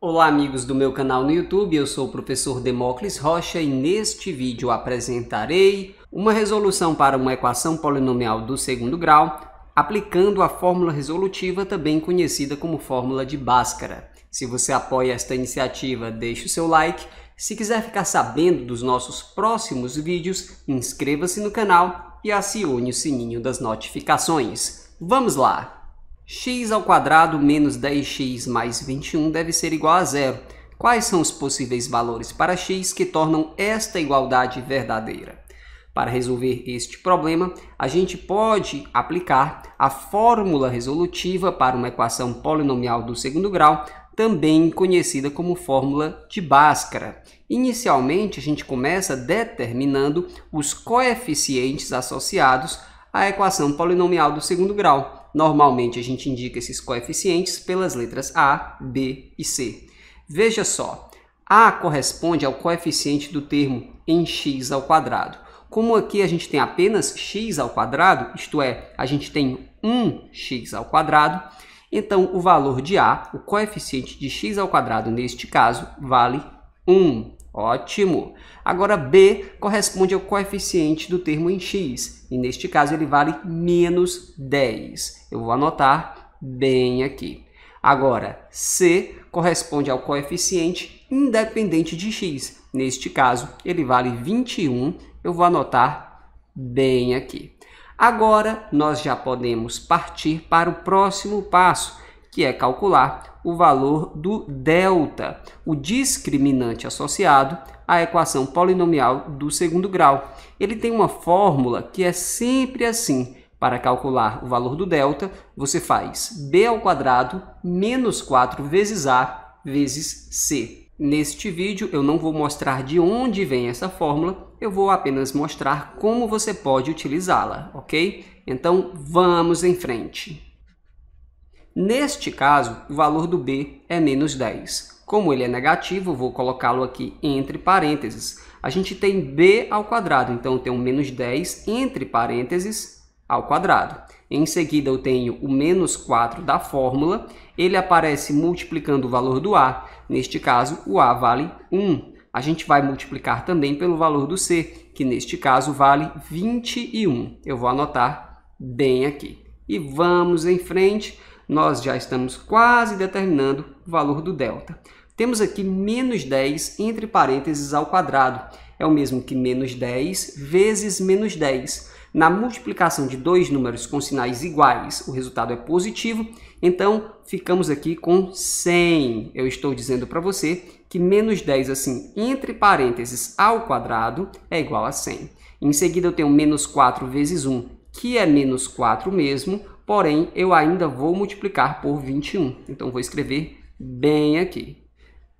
Olá amigos do meu canal no YouTube, eu sou o professor Demócles Rocha e neste vídeo apresentarei uma resolução para uma equação polinomial do segundo grau aplicando a fórmula resolutiva também conhecida como fórmula de Bhaskara. Se você apoia esta iniciativa, deixe o seu like. Se quiser ficar sabendo dos nossos próximos vídeos, inscreva-se no canal e acione o sininho das notificações. Vamos lá! x ao quadrado menos 10x mais 21 deve ser igual a zero. Quais são os possíveis valores para x que tornam esta igualdade verdadeira? Para resolver este problema, a gente pode aplicar a fórmula resolutiva para uma equação polinomial do segundo grau, também conhecida como fórmula de Bhaskara. Inicialmente, a gente começa determinando os coeficientes associados à equação polinomial do segundo grau. Normalmente a gente indica esses coeficientes pelas letras A, B e C. Veja só, A corresponde ao coeficiente do termo em x ao quadrado. Como aqui a gente tem apenas x ao quadrado, isto é, a gente tem 1x ao quadrado, então o valor de A, o coeficiente de x ao quadrado neste caso, vale 1. Ótimo! Agora B corresponde ao coeficiente do termo em x, e neste caso ele vale menos 10. Eu vou anotar bem aqui. Agora, C corresponde ao coeficiente independente de x. Neste caso, ele vale 21. Eu vou anotar bem aqui. Agora, nós já podemos partir para o próximo passo, que é calcular o valor do delta, o discriminante associado à equação polinomial do segundo grau. Ele tem uma fórmula que é sempre assim. Para calcular o valor do delta, você faz b ao quadrado menos 4 vezes a vezes c. Neste vídeo eu não vou mostrar de onde vem essa fórmula, eu vou apenas mostrar como você pode utilizá-la, ok? Então vamos em frente. Neste caso, o valor do B é menos 10. Como ele é negativo, vou colocá-lo aqui entre parênteses. A gente tem b ao quadrado, então eu tenho menos 10 entre parênteses ao quadrado. Em seguida, eu tenho o menos 4 da fórmula. Ele aparece multiplicando o valor do a. Neste caso, o a vale 1. A gente vai multiplicar também pelo valor do c, que neste caso vale 21. Eu vou anotar bem aqui. E vamos em frente nós já estamos quase determinando o valor do delta. Temos aqui menos 10 entre parênteses ao quadrado. É o mesmo que menos 10 vezes menos 10. Na multiplicação de dois números com sinais iguais, o resultado é positivo, então ficamos aqui com 100. Eu estou dizendo para você que menos 10, assim, entre parênteses ao quadrado, é igual a 100. Em seguida, eu tenho menos 4 vezes 1, que é menos 4 mesmo, porém eu ainda vou multiplicar por 21. Então, vou escrever bem aqui.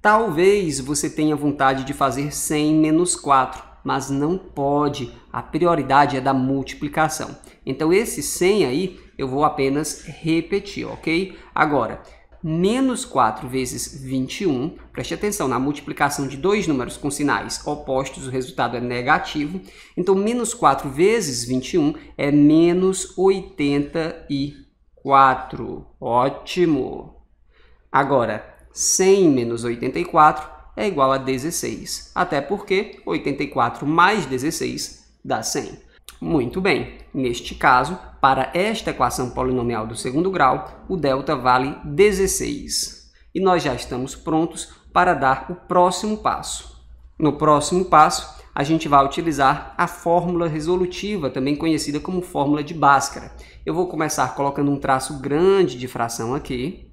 Talvez você tenha vontade de fazer 100 menos 4, mas não pode. A prioridade é da multiplicação. Então, esse 100 aí eu vou apenas repetir, ok? Agora, menos 4 vezes 21. Preste atenção, na multiplicação de dois números com sinais opostos, o resultado é negativo. Então, menos 4 vezes 21 é menos 84. Ótimo! Agora, 100 menos 84 é igual a 16. Até porque 84 mais 16 dá 100. Muito bem, neste caso, para esta equação polinomial do segundo grau, o delta vale 16. E nós já estamos prontos para dar o próximo passo. No próximo passo, a gente vai utilizar a fórmula resolutiva, também conhecida como fórmula de Bhaskara. Eu vou começar colocando um traço grande de fração aqui.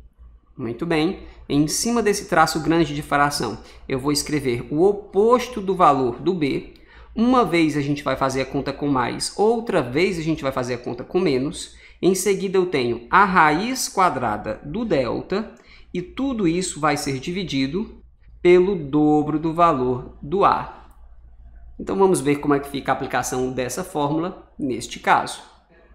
Muito bem. Em cima desse traço grande de fração, eu vou escrever o oposto do valor do b, uma vez a gente vai fazer a conta com mais, outra vez a gente vai fazer a conta com menos. Em seguida, eu tenho a raiz quadrada do delta e tudo isso vai ser dividido pelo dobro do valor do A. Então, vamos ver como é que fica a aplicação dessa fórmula neste caso.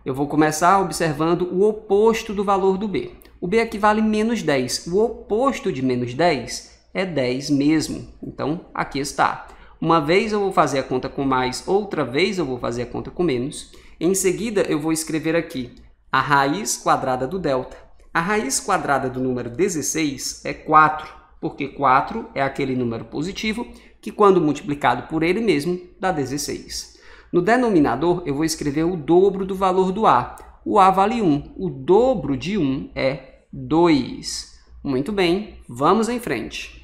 Eu vou começar observando o oposto do valor do B. O B equivale a menos 10. O oposto de menos 10 é 10 mesmo. Então, aqui está. Uma vez eu vou fazer a conta com mais, outra vez eu vou fazer a conta com menos. Em seguida, eu vou escrever aqui a raiz quadrada do delta. A raiz quadrada do número 16 é 4, porque 4 é aquele número positivo que, quando multiplicado por ele mesmo, dá 16. No denominador, eu vou escrever o dobro do valor do A. O A vale 1. O dobro de 1 é 2. Muito bem, vamos em frente.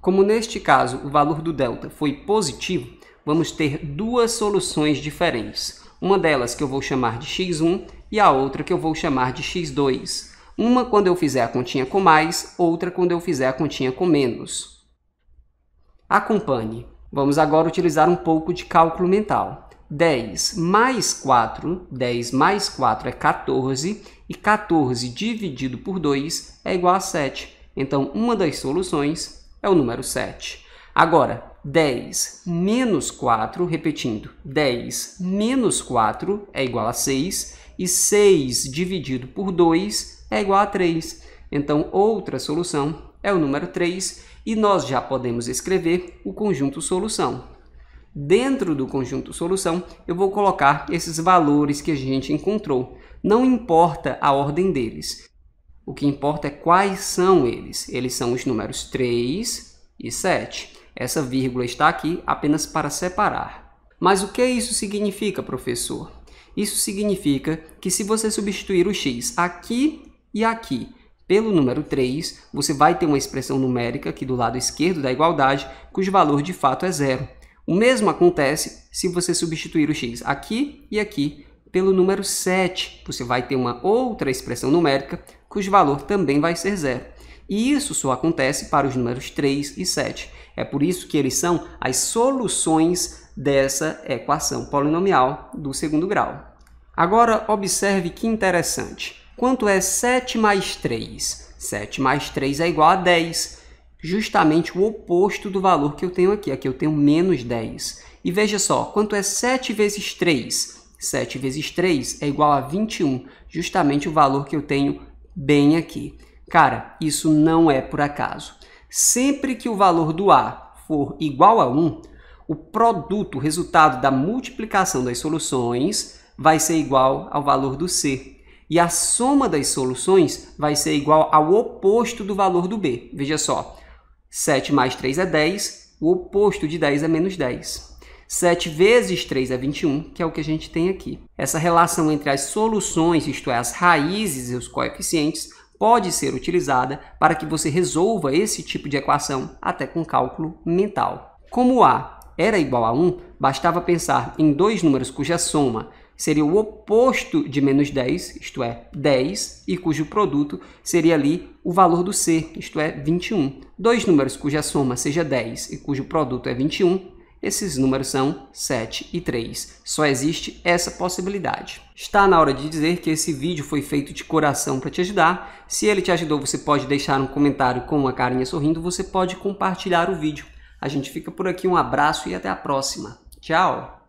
Como neste caso o valor do delta foi positivo, vamos ter duas soluções diferentes. Uma delas que eu vou chamar de x1 e a outra que eu vou chamar de x2. Uma quando eu fizer a continha com mais, outra quando eu fizer a continha com menos. Acompanhe. Vamos agora utilizar um pouco de cálculo mental. 10 mais 4, 10 mais 4 é 14, e 14 dividido por 2 é igual a 7. Então, uma das soluções é o número 7. Agora, 10 menos 4, repetindo, 10 menos 4 é igual a 6, e 6 dividido por 2 é igual a 3. Então, outra solução é o número 3, e nós já podemos escrever o conjunto solução. Dentro do conjunto solução, eu vou colocar esses valores que a gente encontrou. Não importa a ordem deles. O que importa é quais são eles. Eles são os números 3 e 7. Essa vírgula está aqui apenas para separar. Mas o que isso significa, professor? Isso significa que se você substituir o x aqui e aqui pelo número 3, você vai ter uma expressão numérica aqui do lado esquerdo da igualdade, cujo valor de fato é zero. O mesmo acontece se você substituir o x aqui e aqui pelo número 7. Você vai ter uma outra expressão numérica cujo valor também vai ser zero. E isso só acontece para os números 3 e 7. É por isso que eles são as soluções dessa equação polinomial do segundo grau. Agora, observe que interessante. Quanto é 7 mais 3? 7 mais 3 é igual a 10, justamente o oposto do valor que eu tenho aqui. Aqui eu tenho menos 10. E veja só, quanto é 7 vezes 3? 7 vezes 3 é igual a 21, justamente o valor que eu tenho aqui bem aqui. Cara, isso não é por acaso. Sempre que o valor do A for igual a 1, o produto, o resultado da multiplicação das soluções vai ser igual ao valor do C. E a soma das soluções vai ser igual ao oposto do valor do B. Veja só, 7 mais 3 é 10, o oposto de 10 é menos 10. 7 vezes 3 é 21, que é o que a gente tem aqui. Essa relação entre as soluções, isto é, as raízes e os coeficientes, pode ser utilizada para que você resolva esse tipo de equação até com cálculo mental. Como A era igual a 1, bastava pensar em dois números cuja soma seria o oposto de menos 10, isto é, 10, e cujo produto seria ali o valor do C, isto é, 21. Dois números cuja soma seja 10 e cujo produto é 21 esses números são 7 e 3. Só existe essa possibilidade. Está na hora de dizer que esse vídeo foi feito de coração para te ajudar. Se ele te ajudou, você pode deixar um comentário com uma carinha sorrindo, você pode compartilhar o vídeo. A gente fica por aqui, um abraço e até a próxima. Tchau!